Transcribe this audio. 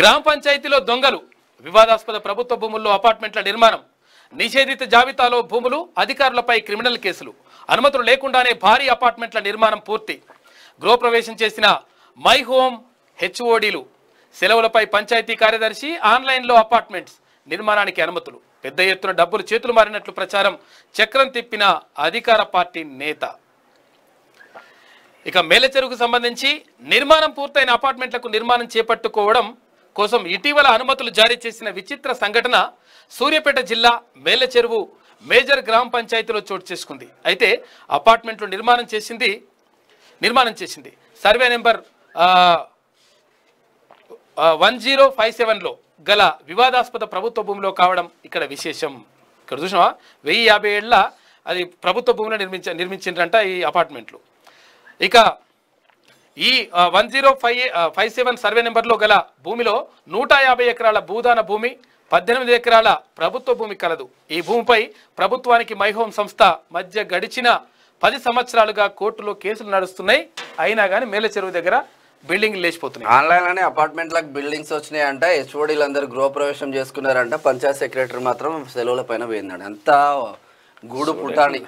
గ్రామ పంచాయతీలో దొంగలు వివాదాస్పద ప్రభుత్వ భూముల్లో అపార్ట్మెంట్ల నిర్మాణం నిషేధిత జాబితాలో భూములు అధికారులపై క్రిమినల్ కేసులు అనుమతులు లేకుండానే భారీ అపార్ట్మెంట్ల నిర్మాణం పూర్తి గృహప్రవేశం చేసిన మై హోమ్ హెచ్ఓడీలు సెలవులపై పంచాయతీ కార్యదర్శి ఆన్లైన్లో అపార్ట్మెంట్స్ నిర్మాణానికి అనుమతులు పెద్ద ఎత్తున డబ్బులు చేతులు మారినట్లు ప్రచారం చక్రం తిప్పిన అధికార పార్టీ నేత ఇక చెరువుకు సంబంధించి నిర్మాణం పూర్తయిన అపార్ట్మెంట్లకు నిర్మాణం చేపట్టుకోవడం కోసం ఇటీవల అనుమతులు జారీ చేసిన విచిత్ర సంఘటన సూర్యాపేట జిల్లా మేలచెరువు మేజర్ గ్రామ పంచాయతీలో చోటు చేసుకుంది అయితే అపార్ట్మెంట్లు నిర్మాణం చేసింది నిర్మాణం చేసింది survey number one zero five సెవెన్లో గల వివాదాస్పద ప్రభుత్వ భూమిలో కావడం ఇక్కడ విశేషం ఇక్కడ చూసినావా వెయ్యి యాభై ఏళ్ళ అది ప్రభుత్వ భూమిలో నిర్మించ నిర్మించిండ్రంట ఈ అపార్ట్మెంట్లు ఇక ఈ one zero five five seven survey నెంబర్లో గల భూమిలో నూట యాభై ఎకరాల భూదాన భూమి పద్దెనిమిది ఎకరాల ప్రభుత్వ భూమి కలదు ఈ భూమిపై ప్రభుత్వానికి మైహోమ్ సంస్థ మధ్య గడిచిన పది సంవత్సరాలుగా కోర్టులో కేసులు నడుస్తున్నాయి అయినా కానీ మేల చెరువు దగ్గర బిల్డింగ్ లేచిపోతున్నాయి ఆన్లైన్ అపార్ట్మెంట్ అపార్ట్మెంట్లకు బిల్డింగ్స్ వచ్చినాయి అంటే హెచ్ఓడీలు అందరు గృహప్రవేశం చేసుకున్నారంట పంచాయత్ సెక్రటరీ మాత్రం సెలవుల పైన పోయిందండి అంతా గూడు పుట్టాలి